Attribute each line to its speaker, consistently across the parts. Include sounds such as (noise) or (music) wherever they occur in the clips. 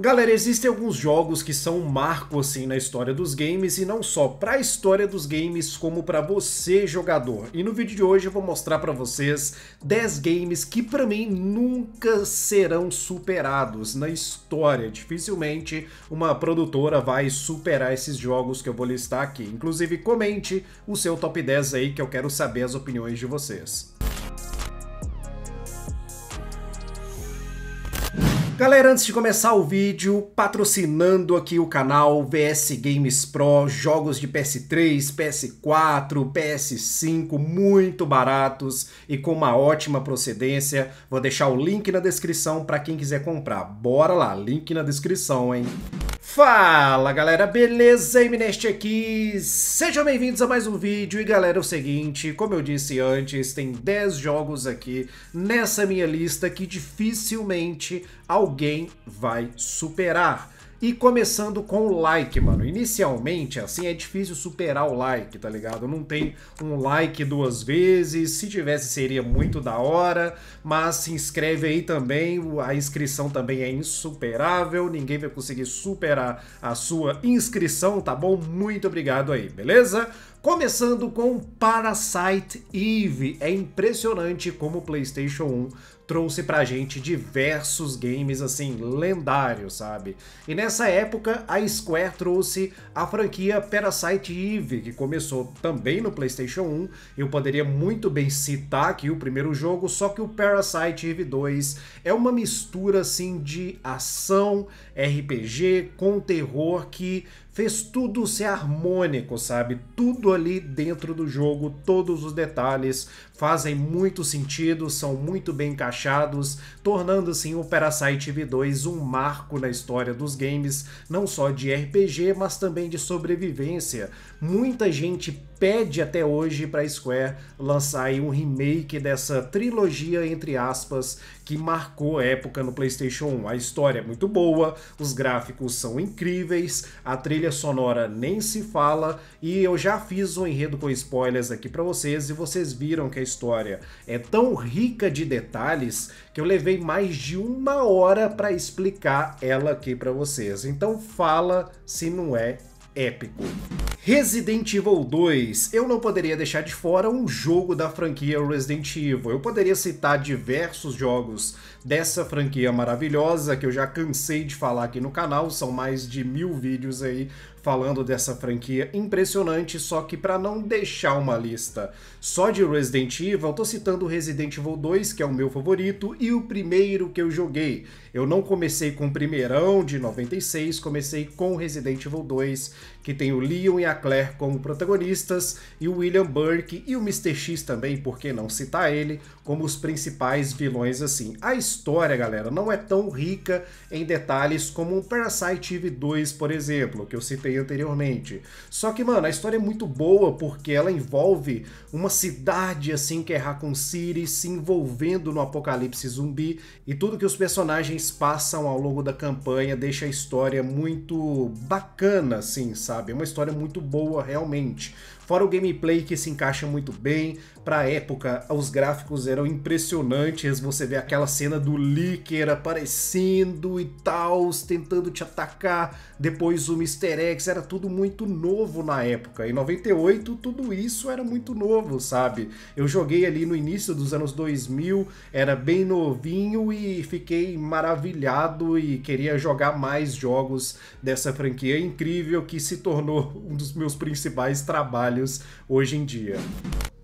Speaker 1: Galera, existem alguns jogos que são um marco assim na história dos games e não só para a história dos games como para você jogador. E no vídeo de hoje eu vou mostrar para vocês 10 games que para mim nunca serão superados na história. Dificilmente uma produtora vai superar esses jogos que eu vou listar aqui. Inclusive comente o seu top 10 aí que eu quero saber as opiniões de vocês. Galera, antes de começar o vídeo, patrocinando aqui o canal VS Games Pro, jogos de PS3, PS4, PS5, muito baratos e com uma ótima procedência. Vou deixar o link na descrição para quem quiser comprar. Bora lá, link na descrição, hein? Fala galera, beleza? Eminest aqui, sejam bem-vindos a mais um vídeo e galera, é o seguinte, como eu disse antes, tem 10 jogos aqui nessa minha lista que dificilmente alguém vai superar. E começando com o like, mano. Inicialmente, assim, é difícil superar o like, tá ligado? Não tem um like duas vezes. Se tivesse, seria muito da hora. Mas se inscreve aí também. A inscrição também é insuperável. Ninguém vai conseguir superar a sua inscrição, tá bom? Muito obrigado aí, beleza? Começando com Parasite Eve. É impressionante como o PlayStation 1 trouxe pra gente diversos games, assim, lendários, sabe? E nessa época, a Square trouxe a franquia Parasite Eve, que começou também no PlayStation 1. Eu poderia muito bem citar aqui o primeiro jogo, só que o Parasite Eve 2 é uma mistura, assim, de ação, RPG com terror que fez tudo ser harmônico, sabe? Tudo ali dentro do jogo, todos os detalhes fazem muito sentido, são muito bem encaixados baixados, tornando assim o Parasite V2 um marco na história dos games, não só de RPG, mas também de sobrevivência, Muita gente pede até hoje para Square lançar aí um remake dessa trilogia entre aspas que marcou época no PlayStation 1. A história é muito boa, os gráficos são incríveis, a trilha sonora nem se fala e eu já fiz um enredo com spoilers aqui para vocês e vocês viram que a história é tão rica de detalhes que eu levei mais de uma hora para explicar ela aqui para vocês. Então fala se não é épico. Resident Evil 2. Eu não poderia deixar de fora um jogo da franquia Resident Evil. Eu poderia citar diversos jogos dessa franquia maravilhosa que eu já cansei de falar aqui no canal, são mais de mil vídeos aí falando dessa franquia impressionante, só que para não deixar uma lista só de Resident Evil, eu tô citando Resident Evil 2, que é o meu favorito, e o primeiro que eu joguei. Eu não comecei com o primeirão de 96, comecei com Resident Evil 2, que tem o Leon e a Claire como protagonistas, e o William Burke e o Mr. X também, por que não citar ele, como os principais vilões assim. A história, galera, não é tão rica em detalhes como o Parasite Eve 2, por exemplo, que eu citei anteriormente. Só que, mano, a história é muito boa porque ela envolve uma cidade assim que é Raccoon City se envolvendo no apocalipse zumbi e tudo que os personagens passam ao longo da campanha deixa a história muito bacana, assim, sabe? É uma história muito boa realmente. Fora o gameplay que se encaixa muito bem, pra época os gráficos eram impressionantes, você vê aquela cena do Licker aparecendo e tal, tentando te atacar, depois o Mr. X Rex era tudo muito novo na época. Em 98, tudo isso era muito novo, sabe? Eu joguei ali no início dos anos 2000, era bem novinho e fiquei maravilhado e queria jogar mais jogos dessa franquia é incrível que se tornou um dos meus principais trabalhos hoje em dia.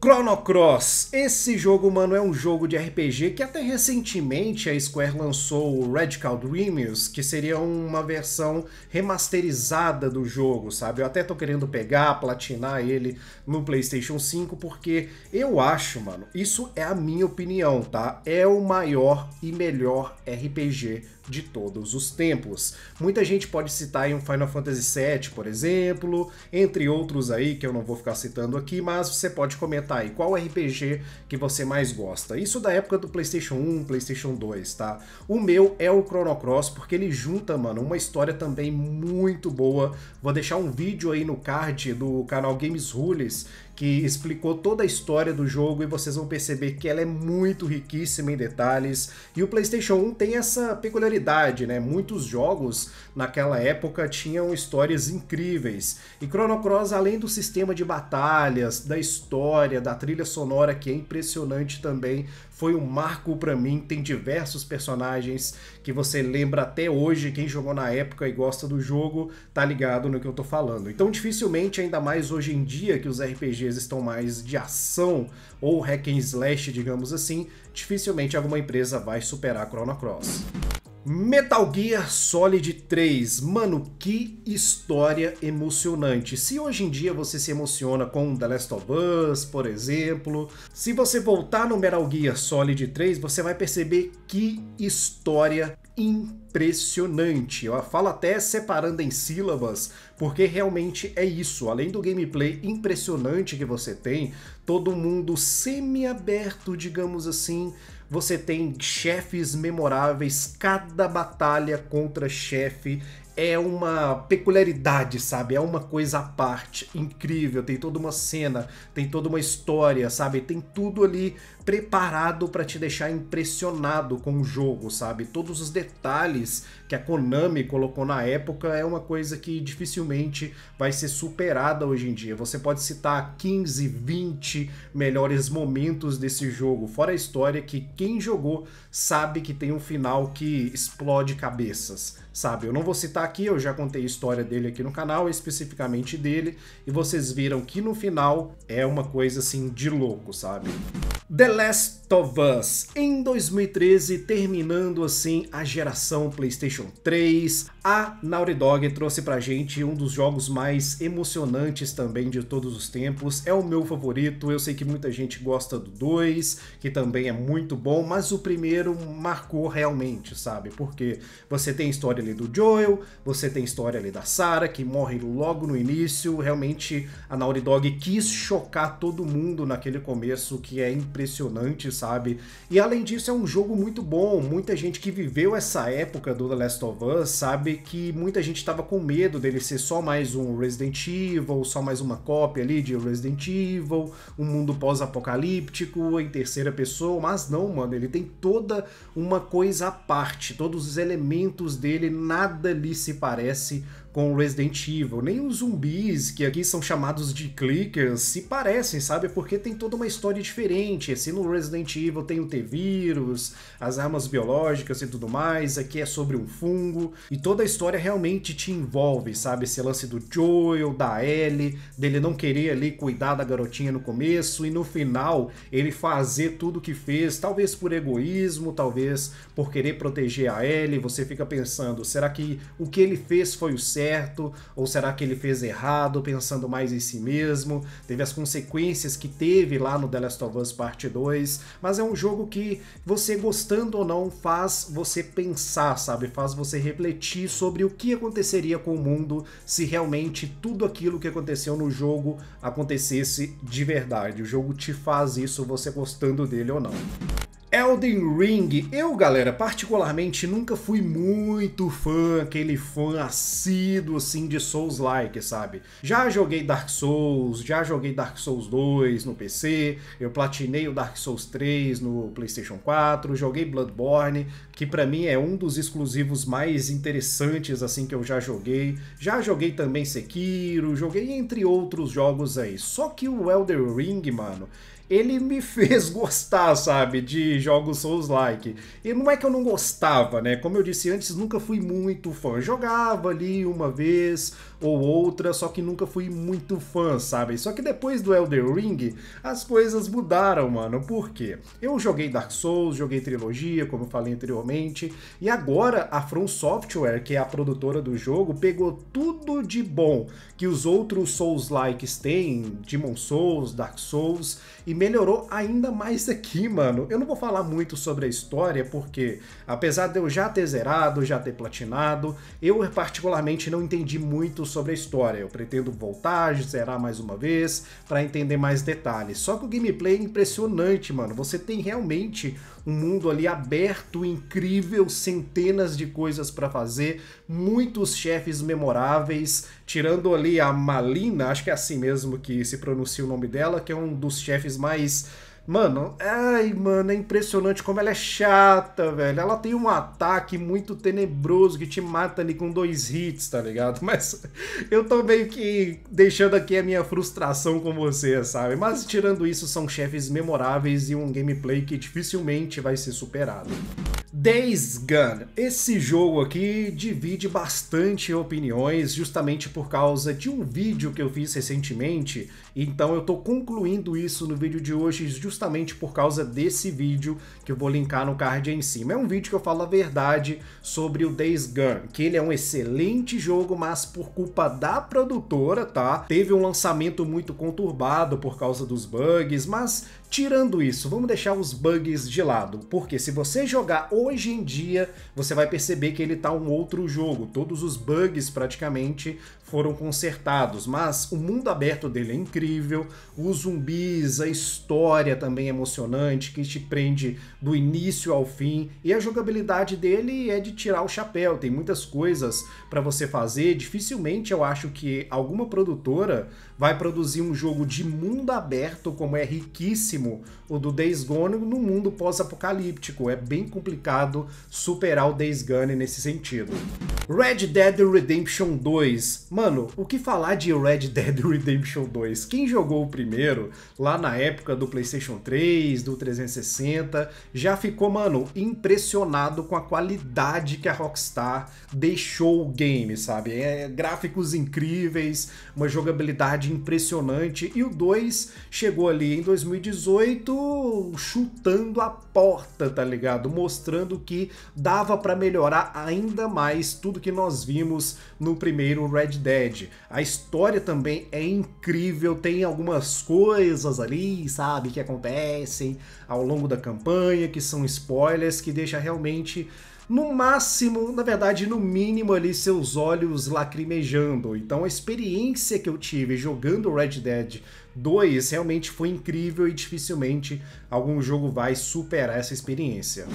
Speaker 1: Chrono Cross. Esse jogo, mano, é um jogo de RPG que até recentemente a Square lançou o Radical Dreamers, que seria uma versão remasterizada do jogo, sabe? Eu até tô querendo pegar, platinar ele no PlayStation 5 porque eu acho, mano, isso é a minha opinião, tá? É o maior e melhor RPG de todos os tempos. Muita gente pode citar aí um Final Fantasy VII, por exemplo, entre outros aí que eu não vou ficar citando aqui, mas você pode comentar aí qual RPG que você mais gosta. Isso da época do PlayStation 1, PlayStation 2, tá? O meu é o Chrono Cross porque ele junta, mano, uma história também muito boa. Vou deixar um vídeo aí no card do canal Games Rules que explicou toda a história do jogo e vocês vão perceber que ela é muito riquíssima em detalhes. E o PlayStation 1 tem essa peculiaridade, né? Muitos jogos naquela época tinham histórias incríveis. E Chrono Cross, além do sistema de batalhas, da história, da trilha sonora que é impressionante também, foi um marco para mim. Tem diversos personagens que você lembra até hoje, quem jogou na época e gosta do jogo, tá ligado no que eu tô falando. Então, dificilmente, ainda mais hoje em dia que os RPGs estão mais de ação ou hack and slash, digamos assim, dificilmente alguma empresa vai superar a Chrono Cross. Metal Gear Solid 3. Mano, que história emocionante. Se hoje em dia você se emociona com The Last of Us, por exemplo, se você voltar no Metal Gear Solid 3, você vai perceber que história impressionante. Eu falo até separando em sílabas, porque realmente é isso. Além do gameplay impressionante que você tem, todo mundo semi-aberto, digamos assim, você tem chefes memoráveis, cada batalha contra chefe é uma peculiaridade, sabe? É uma coisa à parte, incrível. Tem toda uma cena, tem toda uma história, sabe? Tem tudo ali preparado para te deixar impressionado com o jogo, sabe? Todos os detalhes que a Konami colocou na época é uma coisa que dificilmente vai ser superada hoje em dia. Você pode citar 15, 20 melhores momentos desse jogo, fora a história que quem jogou sabe que tem um final que explode cabeças sabe? Eu não vou citar aqui, eu já contei a história dele aqui no canal, especificamente dele, e vocês viram que no final é uma coisa assim de louco, sabe? The Last of Us, em 2013, terminando assim a geração PlayStation 3, a Naughty Dog trouxe pra gente um dos jogos mais emocionantes também de todos os tempos, é o meu favorito, eu sei que muita gente gosta do 2, que também é muito bom, mas o primeiro marcou realmente, sabe? Porque você tem história ali do Joel, você tem história ali da Sarah, que morre logo no início. Realmente a Naughty Dog quis chocar todo mundo naquele começo, que é impressionante, sabe? E além disso, é um jogo muito bom. Muita gente que viveu essa época do The Last of Us sabe que muita gente estava com medo dele ser só mais um Resident Evil, só mais uma cópia ali de Resident Evil, um mundo pós-apocalíptico, em terceira pessoa, mas não, mano, ele tem toda uma coisa à parte, todos os elementos dele nada lhe se parece com Resident Evil, nem os zumbis, que aqui são chamados de clickers, se parecem, sabe? Porque tem toda uma história diferente. Assim, no Resident Evil tem o T-Vírus, as armas biológicas e tudo mais, aqui é sobre um fungo, e toda a história realmente te envolve, sabe? Esse lance do Joel, da Ellie, dele não querer ali cuidar da garotinha no começo, e no final ele fazer tudo que fez, talvez por egoísmo, talvez por querer proteger a Ellie, você fica pensando, será que o que ele fez foi o certo? certo? Ou será que ele fez errado, pensando mais em si mesmo? Teve as consequências que teve lá no The Last of Us Parte 2. Mas é um jogo que você, gostando ou não, faz você pensar, sabe? Faz você refletir sobre o que aconteceria com o mundo se realmente tudo aquilo que aconteceu no jogo acontecesse de verdade. O jogo te faz isso, você gostando dele ou não. Elden Ring, eu galera, particularmente nunca fui muito fã, aquele fã assíduo assim de Souls-like, sabe? Já joguei Dark Souls, já joguei Dark Souls 2 no PC, eu platinei o Dark Souls 3 no PlayStation 4, joguei Bloodborne, que para mim é um dos exclusivos mais interessantes assim que eu já joguei. Já joguei também Sekiro, joguei entre outros jogos aí. Só que o Elder Ring, mano, ele me (laughs) fez gostar, sabe, de jogos Souls-like. E não é que eu não gostava, né? Como eu disse antes, nunca fui muito fã. Jogava ali uma vez ou outra, só que nunca fui muito fã, sabe? Só que depois do Elder Ring, as coisas mudaram, mano. Por quê? Eu joguei Dark Souls, joguei trilogia, como eu falei anteriormente e agora a From Software, que é a produtora do jogo, pegou tudo de bom que os outros Souls-likes têm, Demon Souls, Dark Souls, e melhorou ainda mais aqui, mano. Eu não vou falar muito sobre a história, porque apesar de eu já ter zerado, já ter platinado, eu particularmente não entendi muito sobre a história. Eu pretendo voltar, zerar mais uma vez, para entender mais detalhes. Só que o gameplay é impressionante, mano. Você tem realmente um mundo ali aberto, incrível, centenas de coisas para fazer, muitos chefes memoráveis, tirando ali a Malina, acho que é assim mesmo que se pronuncia o nome dela, que é um dos chefes mais Mano, ai, mano, é impressionante como ela é chata, velho. Ela tem um ataque muito tenebroso que te mata ali com dois hits, tá ligado? (laughs) Mas eu tô meio que deixando aqui a minha frustração com você, sabe? Mas tirando isso, são chefes memoráveis e um gameplay que dificilmente vai ser superado. Days Gun. Esse jogo aqui divide bastante opiniões justamente por causa de um vídeo que eu fiz recentemente, então eu tô concluindo isso no vídeo de hoje justamente por causa desse vídeo que eu vou linkar no card aí em cima. É um vídeo que eu falo a verdade sobre o Days Gun, que ele é um excelente jogo, mas por culpa da produtora, tá? Teve um lançamento muito conturbado por causa dos bugs, mas Tirando isso, vamos deixar os bugs de lado, porque se você jogar hoje em dia, você vai perceber que ele tá um outro jogo. Todos os bugs praticamente foram consertados, mas o mundo aberto dele é incrível, os zumbis, a história também é emocionante, que te prende do início ao fim, e a jogabilidade dele é de tirar o chapéu, tem muitas coisas para você fazer, dificilmente eu acho que alguma produtora vai produzir um jogo de mundo aberto como é riquíssimo o do Days Gone no mundo pós-apocalíptico, é bem complicado superar o Days Gone nesse sentido. Red Dead Redemption 2 Mano, o que falar de Red Dead (laughs) Redemption 2? Quem jogou o primeiro, lá na época do PlayStation 3, do 360, já ficou, mano, impressionado com a qualidade que a Rockstar deixou o game, sabe? É, é gráficos incríveis, uma jogabilidade impressionante. E o 2 chegou ali em 2018 chutando a porta, tá ligado? Mostrando que dava para melhorar ainda mais tudo que nós vimos no primeiro Red Dead. Dead. A história também é incrível, tem algumas coisas ali, sabe, que acontecem ao longo da campanha, que são spoilers, que deixa realmente no máximo, na verdade, no mínimo ali seus olhos lacrimejando. Então a experiência que eu tive jogando Red Dead 2 realmente foi incrível e dificilmente algum jogo vai superar essa experiência.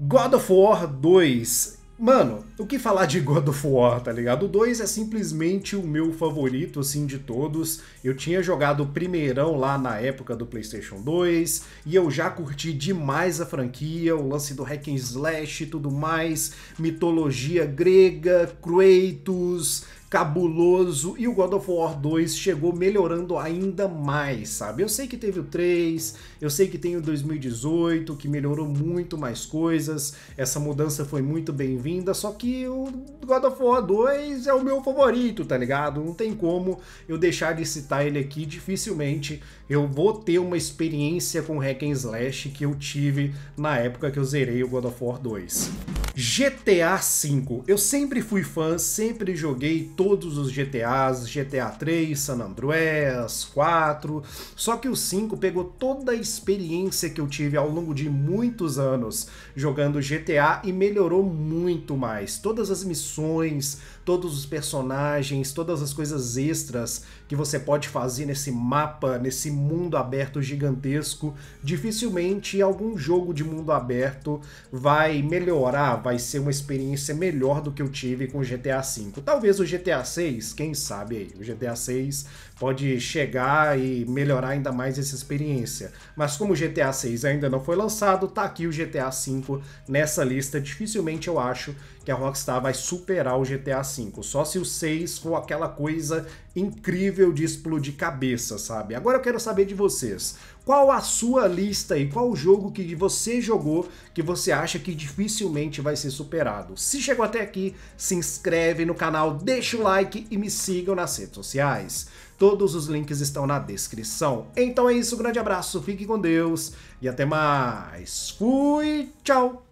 Speaker 1: God of War 2 Mano, o que falar de God of War, tá ligado? O 2 é simplesmente o meu favorito, assim, de todos. Eu tinha jogado o primeirão lá na época do PlayStation 2 e eu já curti demais a franquia, o lance do hack and slash e tudo mais, mitologia grega, Kratos, cabuloso e o God of War 2 chegou melhorando ainda mais, sabe? Eu sei que teve o 3, eu sei que tem o 2018, que melhorou muito mais coisas, essa mudança foi muito bem-vinda, só que o God of War 2 é o meu favorito, tá ligado? Não tem como eu deixar de citar ele aqui, dificilmente eu vou ter uma experiência com Hack and Slash que eu tive na época que eu zerei o God of War 2. GTA V. Eu sempre fui fã, sempre joguei todos os GTAs, GTA 3, San Andreas, 4, só que o 5 pegou toda a experiência que eu tive ao longo de muitos anos jogando GTA e melhorou muito mais. Todas as missões, todos os personagens, todas as coisas extras que você pode fazer nesse mapa, nesse mundo aberto gigantesco, dificilmente algum jogo de mundo aberto vai melhorar, vai ser uma experiência melhor do que eu tive com o GTA V. Talvez o GTA 6, quem sabe aí, o GTA 6 pode chegar e melhorar ainda mais essa experiência. Mas como o GTA VI ainda não foi lançado, tá aqui o GTA V nessa lista, dificilmente eu acho que a Rockstar vai superar o GTA V. Só se o 6 for aquela coisa incrível de explodir cabeça, sabe? Agora eu quero saber de vocês. Qual a sua lista e qual o jogo que você jogou que você acha que dificilmente vai ser superado? Se chegou até aqui, se inscreve no canal, deixa o like e me sigam nas redes sociais. Todos os links estão na descrição. Então é isso, um grande abraço, fique com Deus e até mais. Fui, tchau!